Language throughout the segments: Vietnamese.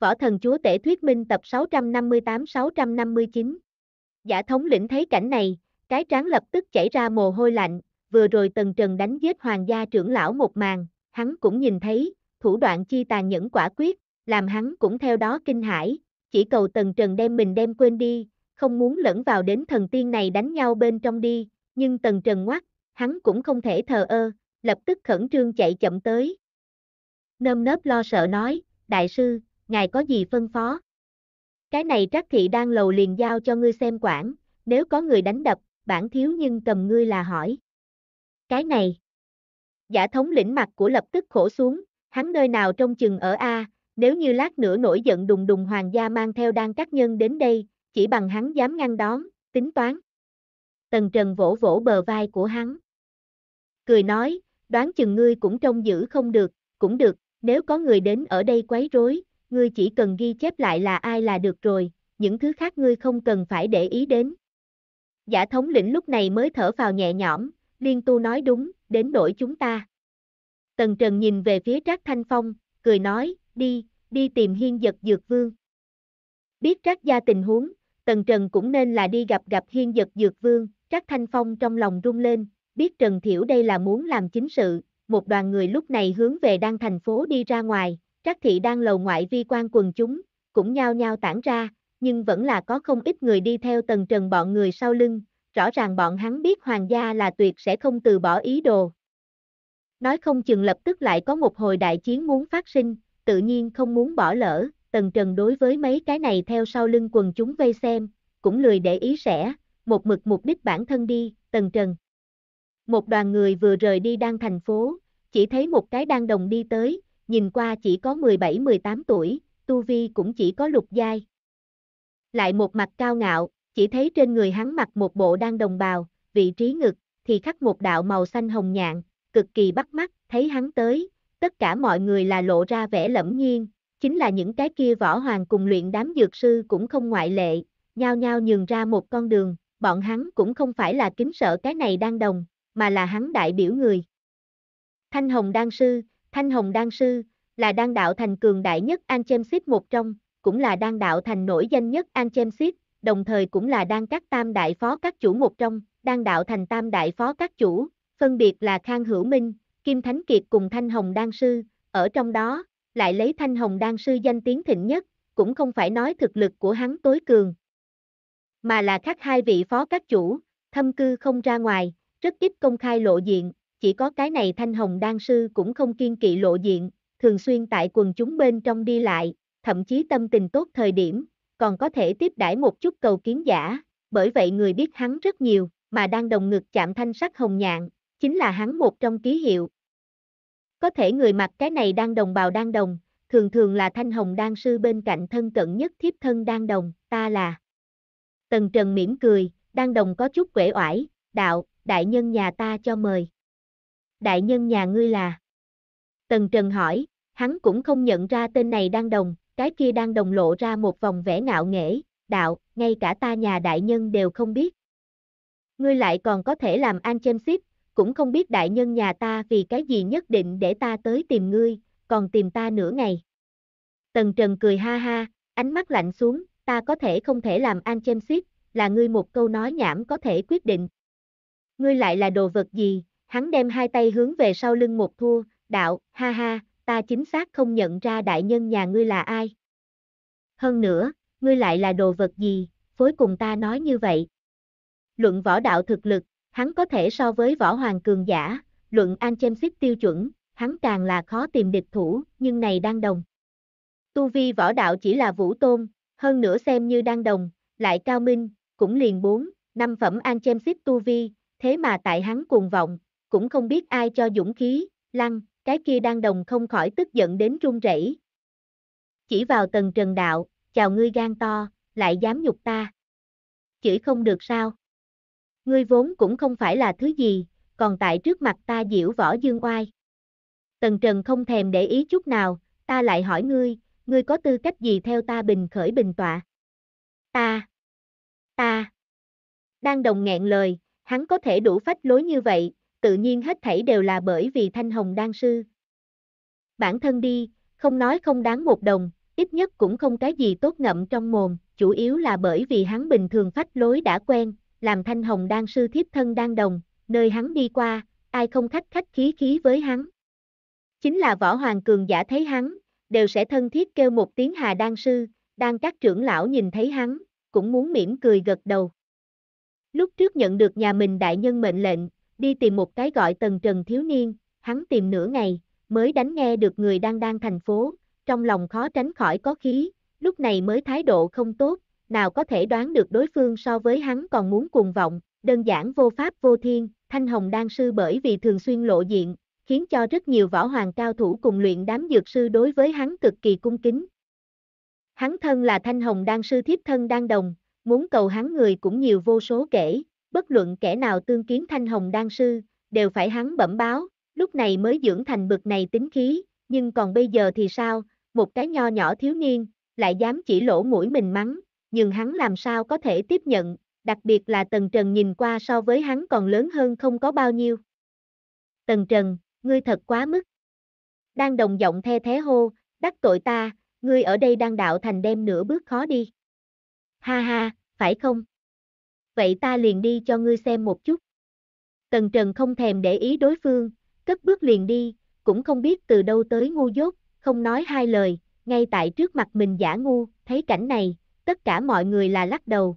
Võ thần chúa tể thuyết minh tập 658-659. Giả thống lĩnh thấy cảnh này, cái trán lập tức chảy ra mồ hôi lạnh, vừa rồi Tần Trần đánh giết hoàng gia trưởng lão một màn, hắn cũng nhìn thấy, thủ đoạn chi tàn nhẫn quả quyết, làm hắn cũng theo đó kinh hãi, chỉ cầu Tần Trần đem mình đem quên đi, không muốn lẫn vào đến thần tiên này đánh nhau bên trong đi, nhưng Tần Trần ngoắc, hắn cũng không thể thờ ơ, lập tức khẩn trương chạy chậm tới. Nơm nớp lo sợ nói, đại sư, ngài có gì phân phó? Cái này trắc thị đang lầu liền giao cho ngươi xem quản, nếu có người đánh đập, bản thiếu nhưng cầm ngươi là hỏi. Cái này. Giả thống lĩnh mặt của lập tức khổ xuống, hắn nơi nào trong chừng ở A, nếu như lát nữa nổi giận đùng đùng hoàng gia mang theo đang các nhân đến đây, chỉ bằng hắn dám ngăn đón, tính toán. Tần Trần vỗ vỗ bờ vai của hắn. Cười nói, đoán chừng ngươi cũng trông giữ không được, cũng được, nếu có người đến ở đây quấy rối, ngươi chỉ cần ghi chép lại là ai là được rồi, những thứ khác ngươi không cần phải để ý đến. Giả thống lĩnh lúc này mới thở vào nhẹ nhõm, liên tu nói đúng, đến đổi chúng ta. Tần Trần nhìn về phía Trác Thanh Phong, cười nói, đi, đi tìm hiên giật dược vương. Biết Trác gia tình huống, Tần Trần cũng nên là đi gặp gặp hiên giật dược vương, Trác Thanh Phong trong lòng rung lên, biết Trần Thiểu đây là muốn làm chính sự, một đoàn người lúc này hướng về đang thành phố đi ra ngoài, Trác thị đang lầu ngoại vi quan quần chúng, cũng nhao nhao tản ra, nhưng vẫn là có không ít người đi theo tầng trần bọn người sau lưng, rõ ràng bọn hắn biết hoàng gia là tuyệt sẽ không từ bỏ ý đồ. Nói không chừng lập tức lại có một hồi đại chiến muốn phát sinh, tự nhiên không muốn bỏ lỡ, tần trần đối với mấy cái này theo sau lưng quần chúng vây xem, cũng lười để ý sẽ, một mực mục đích bản thân đi, tần trần. Một đoàn người vừa rời đi đang thành phố, chỉ thấy một cái đang đồng đi tới, nhìn qua chỉ có 17-18 tuổi, tu vi cũng chỉ có lục giai. Lại một mặt cao ngạo, chỉ thấy trên người hắn mặc một bộ đang đồng bào, vị trí ngực, thì khắc một đạo màu xanh hồng nhạn, cực kỳ bắt mắt, thấy hắn tới, tất cả mọi người là lộ ra vẻ lẫm nhiên, chính là những cái kia võ hoàng cùng luyện đám dược sư cũng không ngoại lệ, nhau nhau nhường ra một con đường, bọn hắn cũng không phải là kính sợ cái này đang đồng, mà là hắn đại biểu người. Thanh Hồng Đan Sư, Thanh Hồng Đan Sư, là đan đạo thành cường đại nhất An Chemsip một trong, cũng là đan đạo thành nổi danh nhất An Chemsip, đồng thời cũng là đan các tam đại phó các chủ một trong, đan đạo thành tam đại phó các chủ, phân biệt là Khang Hữu Minh, Kim Thánh Kiệt cùng Thanh Hồng Đan Sư, ở trong đó, lại lấy Thanh Hồng Đan Sư danh tiếng thịnh nhất, cũng không phải nói thực lực của hắn tối cường, mà là khác hai vị phó các chủ, thâm cư không ra ngoài, rất ít công khai lộ diện, chỉ có cái này thanh hồng đan sư cũng không kiên kỵ lộ diện, thường xuyên tại quần chúng bên trong đi lại, thậm chí tâm tình tốt thời điểm, còn có thể tiếp đãi một chút cầu kiến giả, bởi vậy người biết hắn rất nhiều, mà đang đồng ngực chạm thanh sắc hồng nhạn, chính là hắn một trong ký hiệu. Có thể người mặc cái này đang đồng bào đang đồng, thường thường là thanh hồng đan sư bên cạnh thân cận nhất thiếp thân đang đồng, ta là. Tần Trần mỉm cười, đang đồng có chút quể oải, đạo, đại nhân nhà ta cho mời đại nhân nhà ngươi là. Tần Trần hỏi, hắn cũng không nhận ra tên này đang đồng, cái kia đang đồng lộ ra một vòng vẻ ngạo nghễ, đạo, ngay cả ta nhà đại nhân đều không biết. Ngươi lại còn có thể làm an chên ship, cũng không biết đại nhân nhà ta vì cái gì nhất định để ta tới tìm ngươi, còn tìm ta nửa ngày. Tần Trần cười ha ha, ánh mắt lạnh xuống, ta có thể không thể làm an chên ship, là ngươi một câu nói nhảm có thể quyết định. Ngươi lại là đồ vật gì, hắn đem hai tay hướng về sau lưng một thua, đạo, ha ha, ta chính xác không nhận ra đại nhân nhà ngươi là ai. Hơn nữa, ngươi lại là đồ vật gì, phối cùng ta nói như vậy. Luận võ đạo thực lực, hắn có thể so với võ hoàng cường giả, luận an chêm xích tiêu chuẩn, hắn càng là khó tìm địch thủ, nhưng này đang đồng. Tu vi võ đạo chỉ là vũ tôn, hơn nữa xem như đang đồng, lại cao minh, cũng liền bốn năm phẩm an chêm xích tu vi, thế mà tại hắn cuồng vọng, cũng không biết ai cho dũng khí, lăng, cái kia đang đồng không khỏi tức giận đến run rẩy. Chỉ vào tần trần đạo, chào ngươi gan to, lại dám nhục ta. chỉ không được sao. Ngươi vốn cũng không phải là thứ gì, còn tại trước mặt ta diễu võ dương oai. Tần trần không thèm để ý chút nào, ta lại hỏi ngươi, ngươi có tư cách gì theo ta bình khởi bình tọa? Ta, ta, đang đồng nghẹn lời, hắn có thể đủ phách lối như vậy, tự nhiên hết thảy đều là bởi vì Thanh Hồng Đan Sư. Bản thân đi, không nói không đáng một đồng, ít nhất cũng không cái gì tốt ngậm trong mồm, chủ yếu là bởi vì hắn bình thường phách lối đã quen, làm Thanh Hồng Đan Sư thiếp thân đan đồng, nơi hắn đi qua, ai không khách khách khí khí với hắn. Chính là võ hoàng cường giả thấy hắn, đều sẽ thân thiết kêu một tiếng Hà Đan Sư, đang các trưởng lão nhìn thấy hắn, cũng muốn mỉm cười gật đầu. Lúc trước nhận được nhà mình đại nhân mệnh lệnh, đi tìm một cái gọi tần trần thiếu niên, hắn tìm nửa ngày, mới đánh nghe được người đang đang thành phố, trong lòng khó tránh khỏi có khí, lúc này mới thái độ không tốt, nào có thể đoán được đối phương so với hắn còn muốn cuồng vọng, đơn giản vô pháp vô thiên, Thanh Hồng Đan Sư bởi vì thường xuyên lộ diện, khiến cho rất nhiều võ hoàng cao thủ cùng luyện đám dược sư đối với hắn cực kỳ cung kính. Hắn thân là Thanh Hồng Đan Sư thiếp thân Đan Đồng, muốn cầu hắn người cũng nhiều vô số kể, bất luận kẻ nào tương kiến thanh hồng đan sư, đều phải hắn bẩm báo, lúc này mới dưỡng thành bực này tính khí, nhưng còn bây giờ thì sao, một cái nho nhỏ thiếu niên, lại dám chỉ lỗ mũi mình mắng, nhưng hắn làm sao có thể tiếp nhận, đặc biệt là Tần Trần nhìn qua so với hắn còn lớn hơn không có bao nhiêu. Tần Trần, ngươi thật quá mức. Đang đồng giọng the thế hô, đắc tội ta, ngươi ở đây đang đạo thành đem nửa bước khó đi. Ha ha, phải không? vậy ta liền đi cho ngươi xem một chút. Tần Trần không thèm để ý đối phương, cất bước liền đi, cũng không biết từ đâu tới ngu dốt, không nói hai lời, ngay tại trước mặt mình giả ngu, thấy cảnh này, tất cả mọi người là lắc đầu.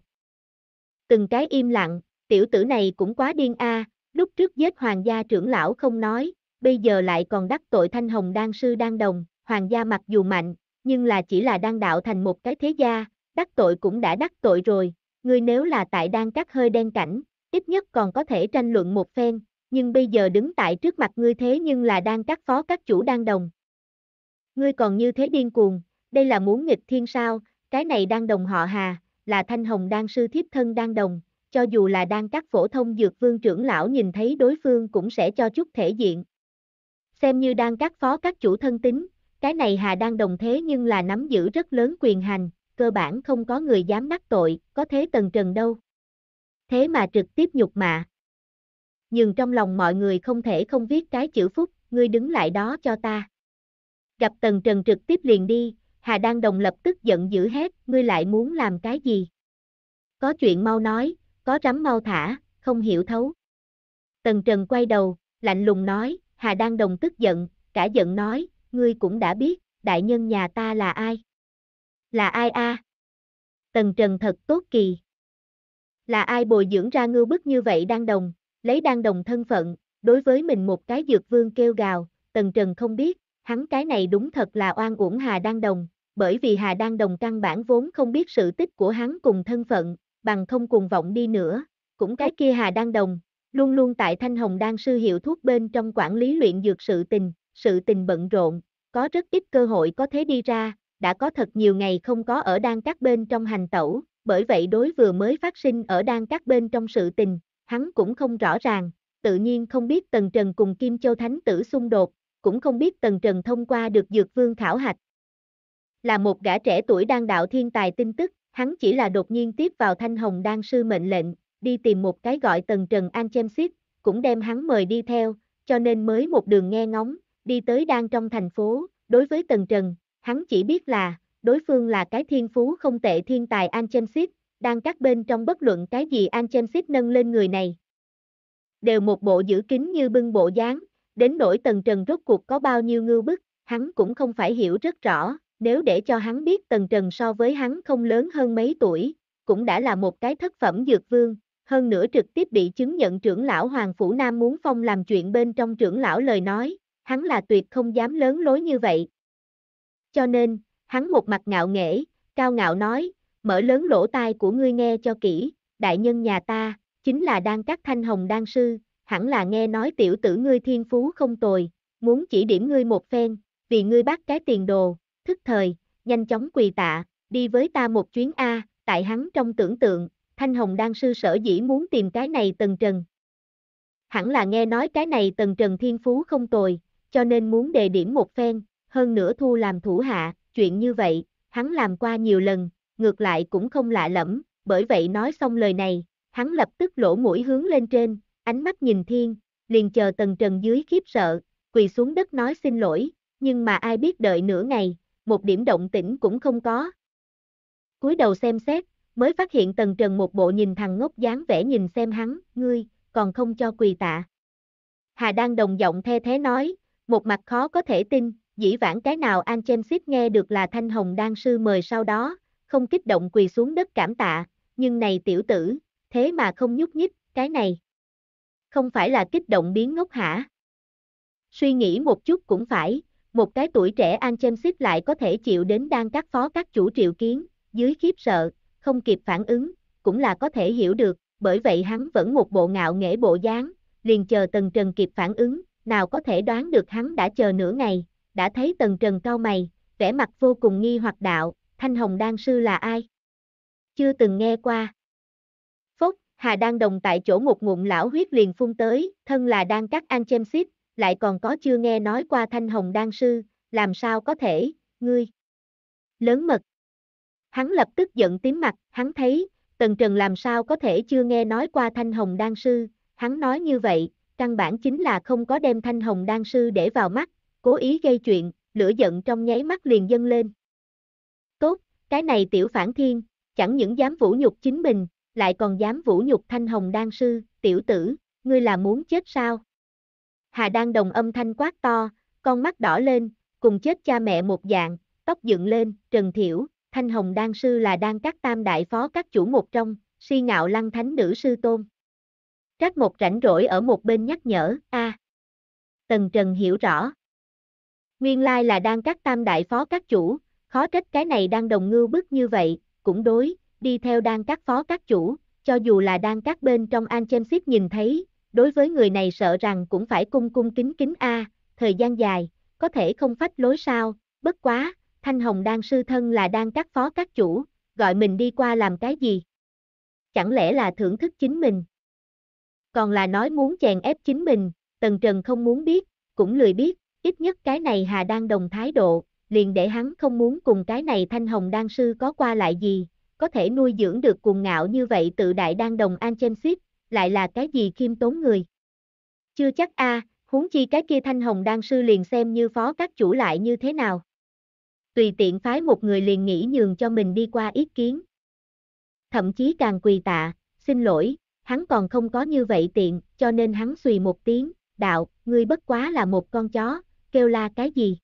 Từng cái im lặng, tiểu tử này cũng quá điên a, lúc trước giết hoàng gia trưởng lão không nói, bây giờ lại còn đắc tội thanh hồng đan sư đan đồng, hoàng gia mặc dù mạnh, nhưng là chỉ là đang đạo thành một cái thế gia, đắc tội cũng đã đắc tội rồi, ngươi nếu là tại đang cắt hơi đen cảnh, ít nhất còn có thể tranh luận một phen, nhưng bây giờ đứng tại trước mặt ngươi thế nhưng là đang cắt phó các chủ đang đồng. Ngươi còn như thế điên cuồng, đây là muốn nghịch thiên sao, cái này đang đồng họ hà, là thanh hồng đang sư thiếp thân đang đồng, cho dù là đang cắt phổ thông dược vương trưởng lão nhìn thấy đối phương cũng sẽ cho chút thể diện. Xem như đang cắt phó các chủ thân tính, cái này hà đang đồng thế nhưng là nắm giữ rất lớn quyền hành, cơ bản không có người dám đắc tội, có thế tần trần đâu. Thế mà trực tiếp nhục mạ. Nhưng trong lòng mọi người không thể không viết cái chữ phúc, ngươi đứng lại đó cho ta. Gặp tần trần trực tiếp liền đi, Hà đăng Đồng lập tức giận dữ hết, ngươi lại muốn làm cái gì? Có chuyện mau nói, có rắm mau thả, không hiểu thấu. Tần Trần quay đầu, lạnh lùng nói, Hà đăng Đồng tức giận, cả giận nói, ngươi cũng đã biết, đại nhân nhà ta là ai. Là ai a? À? Tần Trần thật tốt kỳ. Là ai bồi dưỡng ra ngưu bức như vậy đang đồng, lấy đang đồng thân phận, đối với mình một cái dược vương kêu gào, Tần Trần không biết, hắn cái này đúng thật là oan uổng Hà Đăng Đồng, bởi vì Hà Đăng Đồng căn bản vốn không biết sự tích của hắn cùng thân phận, bằng không cùng vọng đi nữa, cũng cái kia Hà Đăng Đồng, luôn luôn tại Thanh Hồng Đan sư hiệu thuốc bên trong quản lý luyện dược sự tình, sự tình bận rộn, có rất ít cơ hội có thể đi ra, đã có thật nhiều ngày không có ở đan các bên trong hành tẩu, bởi vậy đối vừa mới phát sinh ở đan các bên trong sự tình, hắn cũng không rõ ràng, tự nhiên không biết Tần Trần cùng Kim Châu Thánh tử xung đột, cũng không biết Tần Trần thông qua được dược vương khảo hạch. Là một gã trẻ tuổi đang đạo thiên tài tin tức, hắn chỉ là đột nhiên tiếp vào thanh hồng đan sư mệnh lệnh, đi tìm một cái gọi Tần Trần An Chemsit, cũng đem hắn mời đi theo, cho nên mới một đường nghe ngóng, đi tới đang trong thành phố, đối với Tần Trần, hắn chỉ biết là, đối phương là cái thiên phú không tệ thiên tài Anchemsit, đang các bên trong bất luận cái gì Anchemsit nâng lên người này. Đều một bộ giữ kín như bưng bộ dáng, đến nỗi tần trần rốt cuộc có bao nhiêu ngưu bức, hắn cũng không phải hiểu rất rõ, nếu để cho hắn biết tần trần so với hắn không lớn hơn mấy tuổi, cũng đã là một cái thất phẩm dược vương, hơn nữa trực tiếp bị chứng nhận trưởng lão Hoàng Phủ Nam muốn phong làm chuyện bên trong trưởng lão lời nói, hắn là tuyệt không dám lớn lối như vậy, cho nên, hắn một mặt ngạo nghễ, cao ngạo nói, mở lớn lỗ tai của ngươi nghe cho kỹ, đại nhân nhà ta, chính là đang các thanh hồng đan sư, hẳn là nghe nói tiểu tử ngươi thiên phú không tồi, muốn chỉ điểm ngươi một phen, vì ngươi bắt cái tiền đồ, thức thời, nhanh chóng quỳ tạ, đi với ta một chuyến A, tại hắn trong tưởng tượng, thanh hồng đan sư sở dĩ muốn tìm cái này tần trần. Hẳn là nghe nói cái này tần trần thiên phú không tồi, cho nên muốn đề điểm một phen, hơn nữa thu làm thủ hạ, chuyện như vậy, hắn làm qua nhiều lần, ngược lại cũng không lạ lẫm, bởi vậy nói xong lời này, hắn lập tức lỗ mũi hướng lên trên, ánh mắt nhìn thiên, liền chờ tần trần dưới khiếp sợ, quỳ xuống đất nói xin lỗi, nhưng mà ai biết đợi nửa ngày, một điểm động tĩnh cũng không có. cúi đầu xem xét, mới phát hiện tần trần một bộ nhìn thằng ngốc dáng vẻ nhìn xem hắn, ngươi, còn không cho quỳ tạ. Hà đang đồng giọng the thế nói, một mặt khó có thể tin, Dĩ vãng cái nào An Chemsit nghe được là Thanh Hồng Đan Sư mời sau đó, không kích động quỳ xuống đất cảm tạ, nhưng này tiểu tử, thế mà không nhúc nhích, cái này. Không phải là kích động biến ngốc hả? Suy nghĩ một chút cũng phải, một cái tuổi trẻ An Chemsit lại có thể chịu đến đang các phó các chủ triệu kiến, dưới khiếp sợ, không kịp phản ứng, cũng là có thể hiểu được, bởi vậy hắn vẫn một bộ ngạo nghễ bộ dáng, liền chờ Tần Trần kịp phản ứng, nào có thể đoán được hắn đã chờ nửa ngày, đã thấy tần trần cao mày, vẻ mặt vô cùng nghi hoặc đạo, thanh hồng đan sư là ai? Chưa từng nghe qua. phúc Hà Đan Đồng tại chỗ một ngụm lão huyết liền phun tới, thân là Đan cắt an chêm xít, lại còn có chưa nghe nói qua thanh hồng đan sư, làm sao có thể, ngươi. Lớn mật. Hắn lập tức giận tím mặt, hắn thấy, tần trần làm sao có thể chưa nghe nói qua thanh hồng đan sư, hắn nói như vậy, căn bản chính là không có đem thanh hồng đan sư để vào mắt, cố ý gây chuyện, lửa giận trong nháy mắt liền dâng lên. Tốt, cái này tiểu phản thiên, chẳng những dám vũ nhục chính mình, lại còn dám vũ nhục thanh hồng đan sư, tiểu tử, ngươi là muốn chết sao? Hà đan đồng âm thanh quát to, con mắt đỏ lên, cùng chết cha mẹ một dạng, tóc dựng lên, trần thiểu, thanh hồng đan sư là đan các tam đại phó các chủ một trong, si ngạo lăng thánh nữ sư tôn. Trác một rảnh rỗi ở một bên nhắc nhở, a à. Tần Trần hiểu rõ, Nguyên lai là đang các tam đại phó các chủ, khó trách cái này đang đồng ngưu bức như vậy, cũng đối, đi theo đang các phó các chủ, cho dù là đang các bên trong an chêm xếp nhìn thấy, đối với người này sợ rằng cũng phải cung cung kính kính a, thời gian dài, có thể không phách lối sao, bất quá, Thanh Hồng đang sư thân là đang các phó các chủ, gọi mình đi qua làm cái gì? Chẳng lẽ là thưởng thức chính mình? Còn là nói muốn chèn ép chính mình, Tần Trần không muốn biết, cũng lười biết, ít nhất cái này Hà đang đồng thái độ, liền để hắn không muốn cùng cái này thanh hồng đan sư có qua lại gì, có thể nuôi dưỡng được cuồng ngạo như vậy tự đại đan đồng an chen suýt, lại là cái gì khiêm tốn người. Chưa chắc a, huống chi cái kia thanh hồng đan sư liền xem như phó các chủ lại như thế nào. Tùy tiện phái một người liền nghĩ nhường cho mình đi qua ý kiến. Thậm chí càng quỳ tạ, xin lỗi, hắn còn không có như vậy tiện, cho nên hắn xùy một tiếng, đạo, ngươi bất quá là một con chó, kêu la cái gì.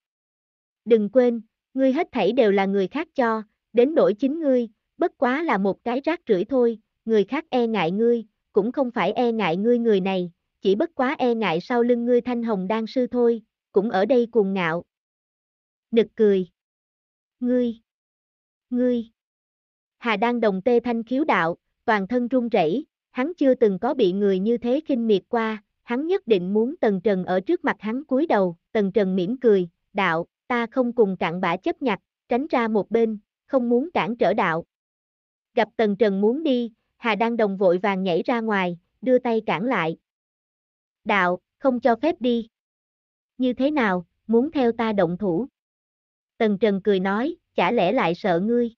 Đừng quên, ngươi hết thảy đều là người khác cho, đến đổi chính ngươi, bất quá là một cái rác rưởi thôi, người khác e ngại ngươi, cũng không phải e ngại ngươi người này, chỉ bất quá e ngại sau lưng ngươi thanh hồng đan sư thôi, cũng ở đây cuồng ngạo. Nực cười. Ngươi. Ngươi. Hà Đan Đồng tê thanh khiếu đạo, toàn thân run rẩy, hắn chưa từng có bị người như thế khinh miệt qua, hắn nhất định muốn Tần Trần ở trước mặt hắn cúi đầu, Tần Trần mỉm cười, đạo, ta không cùng cặn bã chấp nhặt, tránh ra một bên, không muốn cản trở đạo. Gặp Tần Trần muốn đi, Hà Đăng Đồng vội vàng nhảy ra ngoài, đưa tay cản lại. Đạo, không cho phép đi. Như thế nào, muốn theo ta động thủ? Tần Trần cười nói, chả lẽ lại sợ ngươi?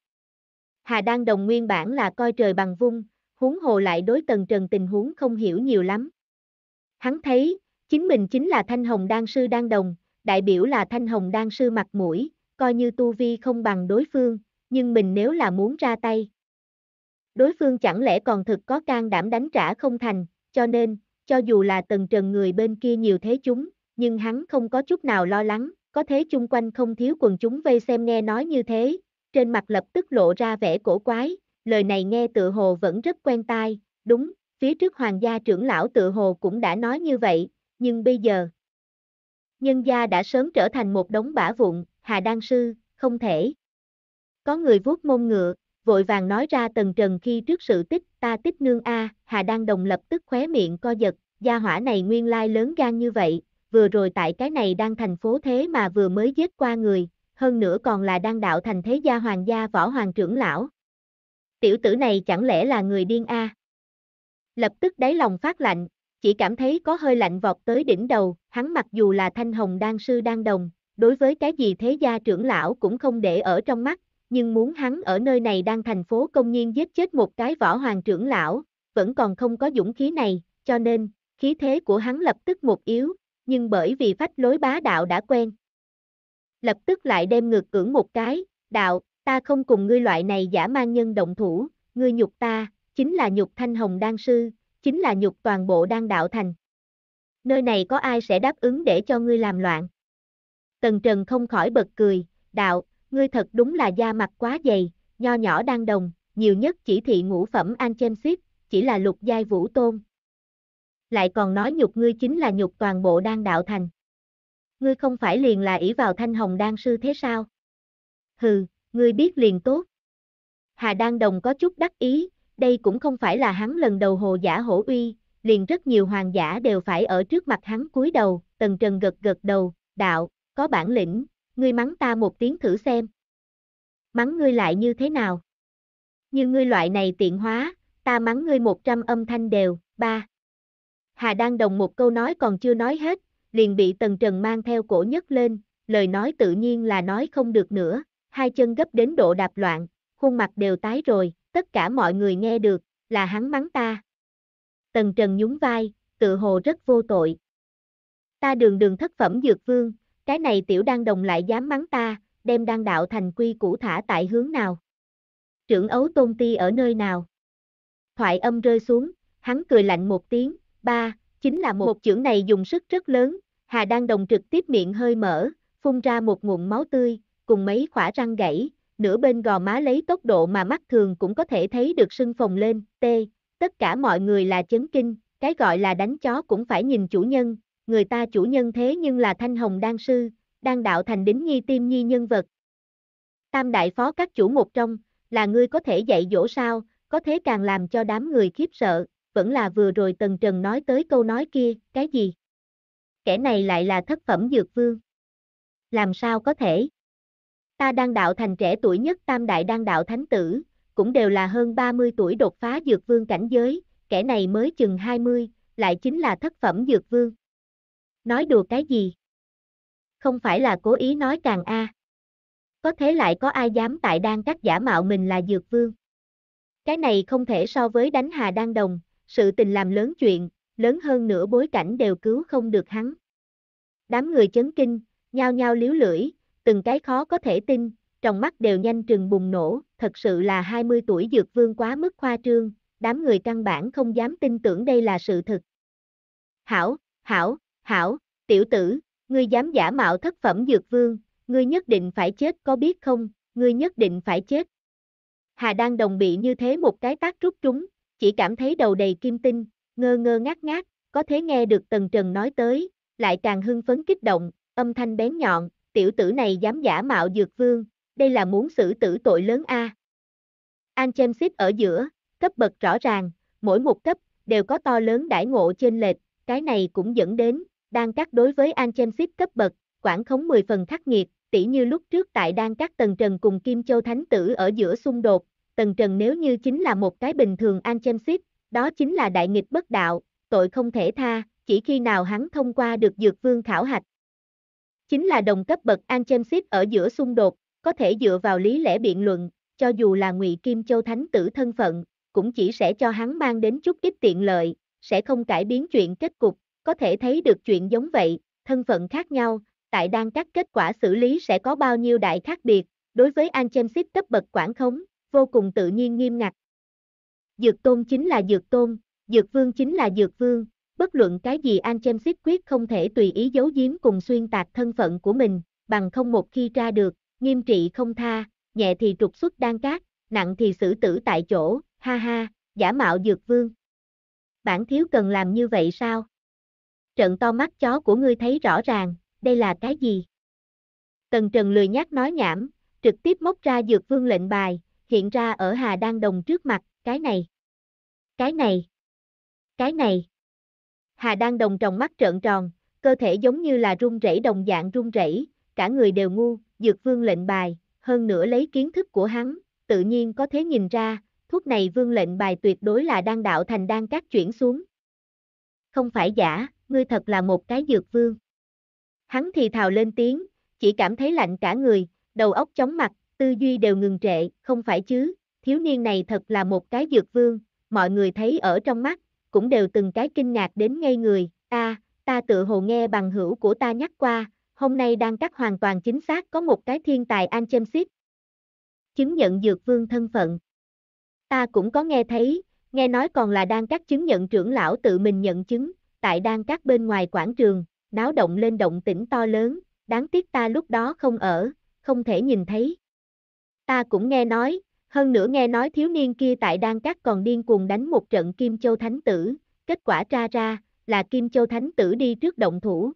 Hà Đăng Đồng nguyên bản là coi trời bằng vung, huống hồ lại đối Tần Trần tình huống không hiểu nhiều lắm. Hắn thấy, Chính mình chính là Thanh Hồng Đan Sư Đan Đồng, đại biểu là Thanh Hồng Đan Sư mặt mũi, coi như tu vi không bằng đối phương, nhưng mình nếu là muốn ra tay. Đối phương chẳng lẽ còn thực có can đảm đánh trả không thành, cho nên, cho dù là tần trần người bên kia nhiều thế chúng, nhưng hắn không có chút nào lo lắng, có thế chung quanh không thiếu quần chúng vây xem nghe nói như thế, trên mặt lập tức lộ ra vẻ cổ quái, lời này nghe tự hồ vẫn rất quen tai, đúng, phía trước hoàng gia trưởng lão tự hồ cũng đã nói như vậy, nhưng bây giờ, nhân gia đã sớm trở thành một đống bã vụn, Hà Đan Sư, không thể. Có người vuốt mông ngựa, vội vàng nói ra tần trần khi trước sự tích, ta tích nương A, Hà Đan Đồng lập tức khóe miệng co giật, gia hỏa này nguyên lai lớn gan như vậy, vừa rồi tại cái này đang thành phố thế mà vừa mới giết qua người, hơn nữa còn là đang đạo thành thế gia hoàng gia võ hoàng trưởng lão. Tiểu tử này chẳng lẽ là người điên A? Lập tức đáy lòng phát lạnh, chỉ cảm thấy có hơi lạnh vọt tới đỉnh đầu, hắn mặc dù là thanh hồng đan sư đan đồng, đối với cái gì thế gia trưởng lão cũng không để ở trong mắt, nhưng muốn hắn ở nơi này đang thành phố công nhiên giết chết một cái võ hoàng trưởng lão, vẫn còn không có dũng khí này, cho nên, khí thế của hắn lập tức một yếu, nhưng bởi vì phách lối bá đạo đã quen. Lập tức lại đem ngược cưỡng một cái, đạo, ta không cùng ngươi loại này giả mang nhân động thủ, ngươi nhục ta, chính là nhục thanh hồng đan sư, chính là nhục toàn bộ đang đạo thành. Nơi này có ai sẽ đáp ứng để cho ngươi làm loạn? Tần Trần không khỏi bật cười, đạo, ngươi thật đúng là da mặt quá dày, nho nhỏ đang đồng, nhiều nhất chỉ thị ngũ phẩm an chêm suýt, chỉ là lục giai vũ tôn. Lại còn nói nhục ngươi chính là nhục toàn bộ đang đạo thành. Ngươi không phải liền là ỷ vào thanh hồng đan sư thế sao? Hừ, ngươi biết liền tốt. Hà Đan Đồng có chút đắc ý, đây cũng không phải là hắn lần đầu hồ giả hổ uy, liền rất nhiều hoàng giả đều phải ở trước mặt hắn cúi đầu, tần trần gật gật đầu, đạo, có bản lĩnh, ngươi mắng ta một tiếng thử xem. Mắng ngươi lại như thế nào? Như ngươi loại này tiện hóa, ta mắng ngươi một trăm âm thanh đều, ba. Hà đang đồng một câu nói còn chưa nói hết, liền bị tần trần mang theo cổ nhấc lên, lời nói tự nhiên là nói không được nữa, hai chân gấp đến độ đạp loạn, khuôn mặt đều tái rồi, tất cả mọi người nghe được, là hắn mắng ta. Tần Trần nhún vai, tự hồ rất vô tội. Ta đường đường thất phẩm dược vương, cái này tiểu đang đồng lại dám mắng ta, đem đang đạo thành quy củ thả tại hướng nào. Trưởng ấu tôn ti ở nơi nào. Thoại âm rơi xuống, hắn cười lạnh một tiếng, ba, chính là một trưởng này dùng sức rất lớn, Hà đang đồng trực tiếp miệng hơi mở, phun ra một nguồn máu tươi, cùng mấy khỏa răng gãy, nửa bên gò má lấy tốc độ mà mắt thường cũng có thể thấy được sưng phồng lên, t, tất cả mọi người là chấn kinh, cái gọi là đánh chó cũng phải nhìn chủ nhân, người ta chủ nhân thế nhưng là thanh hồng đan sư, đang đạo thành đính nhi tim nhi nhân vật. Tam đại phó các chủ một trong, là ngươi có thể dạy dỗ sao, có thế càng làm cho đám người khiếp sợ, vẫn là vừa rồi Tần Trần nói tới câu nói kia, cái gì? Kẻ này lại là thất phẩm dược vương. Làm sao có thể? ta đang đạo thành trẻ tuổi nhất tam đại đang đạo thánh tử, cũng đều là hơn 30 tuổi đột phá dược vương cảnh giới, kẻ này mới chừng 20, lại chính là thất phẩm dược vương. Nói đùa cái gì? Không phải là cố ý nói càng a. Có thế lại có ai dám tại đang cách giả mạo mình là dược vương. Cái này không thể so với đánh hà đang đồng, sự tình làm lớn chuyện, lớn hơn nửa bối cảnh đều cứu không được hắn. Đám người chấn kinh, nhao nhao liếu lưỡi, từng cái khó có thể tin, trong mắt đều nhanh trừng bùng nổ, thật sự là 20 tuổi dược vương quá mức khoa trương, đám người căn bản không dám tin tưởng đây là sự thật. Hảo, hảo, hảo, tiểu tử, ngươi dám giả mạo thất phẩm dược vương, ngươi nhất định phải chết có biết không, ngươi nhất định phải chết. Hà đang đồng bị như thế một cái tác rút trúng, chỉ cảm thấy đầu đầy kim tinh, ngơ ngơ ngát ngát, có thế nghe được Tần Trần nói tới, lại càng hưng phấn kích động, âm thanh bén nhọn, tiểu tử này dám giả mạo dược vương, đây là muốn xử tử tội lớn A. An Chemsit ở giữa, cấp bậc rõ ràng, mỗi một cấp, đều có to lớn đãi ngộ trên lệch, cái này cũng dẫn đến, đang cắt đối với An Chemsit cấp bậc, quản khống 10 phần khắc nghiệt, tỉ như lúc trước tại đang cắt tầng Trần cùng Kim Châu Thánh Tử ở giữa xung đột, tầng Trần nếu như chính là một cái bình thường An Chemsit, đó chính là đại nghịch bất đạo, tội không thể tha, chỉ khi nào hắn thông qua được dược vương khảo hạch, chính là đồng cấp bậc an Anchemship ở giữa xung đột, có thể dựa vào lý lẽ biện luận, cho dù là Ngụy Kim Châu Thánh tử thân phận, cũng chỉ sẽ cho hắn mang đến chút ít tiện lợi, sẽ không cải biến chuyện kết cục, có thể thấy được chuyện giống vậy, thân phận khác nhau, tại đang các kết quả xử lý sẽ có bao nhiêu đại khác biệt, đối với an Anchemship cấp bậc quản khống, vô cùng tự nhiên nghiêm ngặt. Dược tôn chính là dược tôn, dược vương chính là dược vương, Bất luận cái gì An Chemsit quyết không thể tùy ý giấu giếm cùng xuyên tạc thân phận của mình, bằng không một khi ra được, nghiêm trị không tha, nhẹ thì trục xuất đan cát, nặng thì xử tử tại chỗ, ha ha, giả mạo dược vương. Bản thiếu cần làm như vậy sao? Trận to mắt chó của ngươi thấy rõ ràng, đây là cái gì? Tần Trần lười nhắc nói nhảm, trực tiếp móc ra dược vương lệnh bài, hiện ra ở Hà Đan Đồng trước mặt, cái này. Cái này. Cái này. Hà đang đồng tròng mắt trợn tròn, cơ thể giống như là run rẩy đồng dạng run rẩy, cả người đều ngu, dược vương lệnh bài, hơn nữa lấy kiến thức của hắn, tự nhiên có thể nhìn ra, thuốc này vương lệnh bài tuyệt đối là đang đạo thành đang cát chuyển xuống. Không phải giả, ngươi thật là một cái dược vương. Hắn thì thào lên tiếng, chỉ cảm thấy lạnh cả người, đầu óc chóng mặt, tư duy đều ngừng trệ, không phải chứ, thiếu niên này thật là một cái dược vương, mọi người thấy ở trong mắt, cũng đều từng cái kinh ngạc đến ngây người, ta, à, ta tự hồ nghe bằng hữu của ta nhắc qua, hôm nay đang cắt hoàn toàn chính xác có một cái thiên tài an châm Anchemsit. Chứng nhận dược vương thân phận. Ta cũng có nghe thấy, nghe nói còn là đang cắt chứng nhận trưởng lão tự mình nhận chứng, tại đang cắt bên ngoài quảng trường, náo động lên động tĩnh to lớn, đáng tiếc ta lúc đó không ở, không thể nhìn thấy. Ta cũng nghe nói, hơn nữa nghe nói thiếu niên kia tại Đan Cát còn điên cuồng đánh một trận Kim Châu Thánh Tử, kết quả ra ra, là Kim Châu Thánh Tử đi trước động thủ.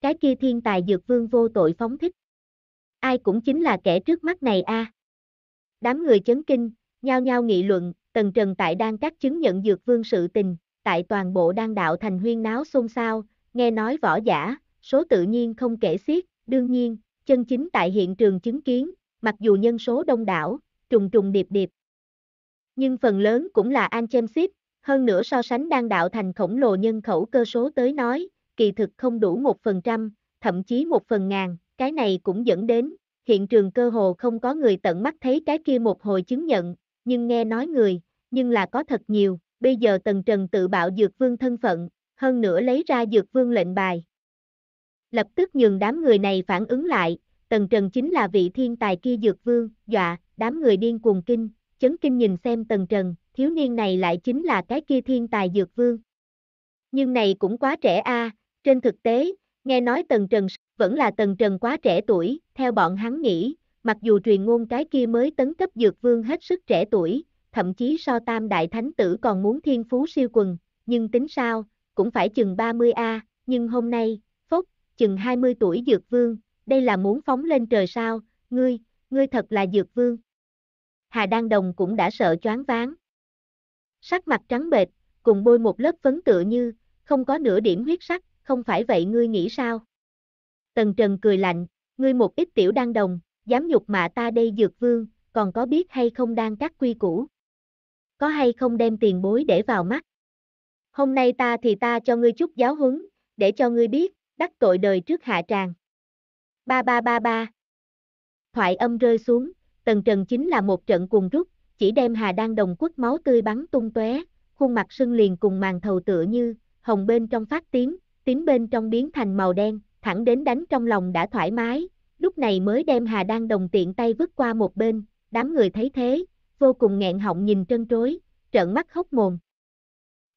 Cái kia thiên tài dược vương vô tội phóng thích. Ai cũng chính là kẻ trước mắt này a. Đám người chấn kinh, nhao nhao nghị luận, tần trần tại Đan Cát chứng nhận dược vương sự tình, tại toàn bộ Đan Đạo thành huyên náo xôn xao, nghe nói võ giả, số tự nhiên không kể xiết, đương nhiên, chân chính tại hiện trường chứng kiến, mặc dù nhân số đông đảo, trùng trùng điệp điệp. Nhưng phần lớn cũng là an chêm ship, hơn nữa so sánh đang đạo thành khổng lồ nhân khẩu cơ số tới nói, kỳ thực không đủ một phần trăm, thậm chí một phần ngàn, cái này cũng dẫn đến, hiện trường cơ hồ không có người tận mắt thấy cái kia một hồi chứng nhận, nhưng nghe nói người, nhưng là có thật nhiều, bây giờ Tần Trần tự bạo dược vương thân phận, hơn nữa lấy ra dược vương lệnh bài. Lập tức nhường đám người này phản ứng lại, Tần Trần chính là vị thiên tài kia dược vương, dọa, đám người điên cuồng kinh, chấn kinh nhìn xem tần trần, thiếu niên này lại chính là cái kia thiên tài dược vương. Nhưng này cũng quá trẻ a, trên thực tế, nghe nói tần trần vẫn là tần trần quá trẻ tuổi, theo bọn hắn nghĩ, mặc dù truyền ngôn cái kia mới tấn cấp dược vương hết sức trẻ tuổi, thậm chí so tam đại thánh tử còn muốn thiên phú siêu quần, nhưng tính sao, cũng phải chừng 30 a, nhưng hôm nay, phúc, chừng 20 tuổi dược vương, đây là muốn phóng lên trời sao, ngươi, ngươi thật là dược vương. Hà Đan Đồng cũng đã sợ choáng váng. Sắc mặt trắng bệch, cùng bôi một lớp phấn tựa như, không có nửa điểm huyết sắc, không phải vậy ngươi nghĩ sao? Tần Trần cười lạnh, ngươi một ít tiểu Đan Đồng, dám nhục mạ ta đây dược vương, còn có biết hay không đang các quy củ? Có hay không đem tiền bối để vào mắt? Hôm nay ta thì ta cho ngươi chút giáo huấn, để cho ngươi biết, đắc tội đời trước hạ tràng. Ba ba ba ba. Thoại âm rơi xuống, tần trần chính là một trận cuồng rút, chỉ đem Hà Đan Đồng quất máu tươi bắn tung tóe, khuôn mặt sưng liền cùng màn thầu tựa như, hồng bên trong phát tím, tím bên trong biến thành màu đen, thẳng đến đánh trong lòng đã thoải mái, lúc này mới đem Hà Đan Đồng tiện tay vứt qua một bên, đám người thấy thế, vô cùng nghẹn họng nhìn trân trối, trợn mắt hốc mồm.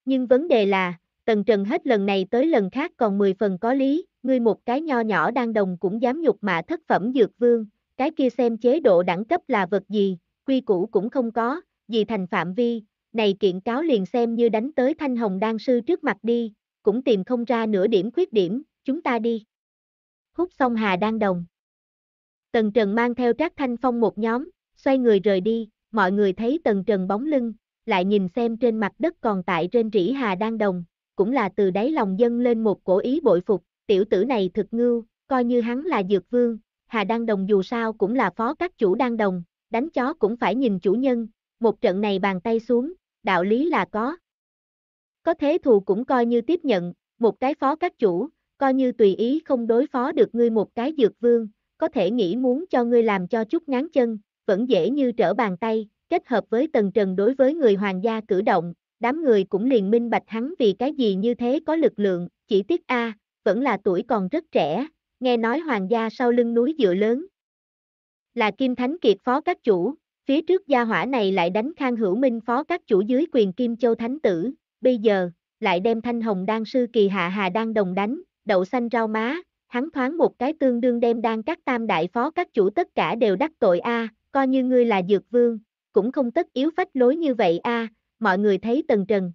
Nhưng vấn đề là, Tần Trần hết lần này tới lần khác còn 10 phần có lý, ngươi một cái nho nhỏ đang đồng cũng dám nhục mạ thất phẩm dược vương, cái kia xem chế độ đẳng cấp là vật gì, quy củ cũng không có, vì thành phạm vi, này kiện cáo liền xem như đánh tới thanh hồng đan sư trước mặt đi, cũng tìm không ra nửa điểm khuyết điểm, chúng ta đi. Hút xong hà đan đồng. Tần Trần mang theo Trác Thanh Phong một nhóm, xoay người rời đi, mọi người thấy Tần Trần bóng lưng, lại nhìn xem trên mặt đất còn tại trên rỉ hà đan đồng, cũng là từ đáy lòng dân lên một cổ ý bội phục, tiểu tử này thực ngưu, coi như hắn là dược vương, Hà Đăng Đồng dù sao cũng là phó các chủ Đăng Đồng, đánh chó cũng phải nhìn chủ nhân, một trận này bàn tay xuống, đạo lý là có. Có thế thù cũng coi như tiếp nhận, một cái phó các chủ, coi như tùy ý không đối phó được ngươi một cái dược vương, có thể nghĩ muốn cho ngươi làm cho chút ngán chân, vẫn dễ như trở bàn tay, kết hợp với tầng trần đối với người hoàng gia cử động, đám người cũng liền minh bạch hắn vì cái gì như thế có lực lượng, chỉ tiếc A, vẫn là tuổi còn rất trẻ, nghe nói hoàng gia sau lưng núi dựa lớn. Là Kim Thánh Kiệt phó các chủ, phía trước gia hỏa này lại đánh Khang Hữu Minh phó các chủ dưới quyền Kim Châu Thánh Tử, bây giờ, lại đem Thanh Hồng Đan Sư Kỳ Hạ Hà Đan Đồng đánh, đậu xanh rau má, hắn thoáng một cái tương đương đem đan các tam đại phó các chủ tất cả đều đắc tội a coi như ngươi là dược vương, cũng không tất yếu phách lối như vậy a mọi người thấy Tần Trần,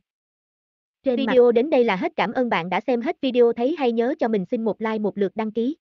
trên video mặt. đến đây là hết cảm ơn bạn đã xem hết video thấy hay nhớ cho mình xin một like một lượt đăng ký.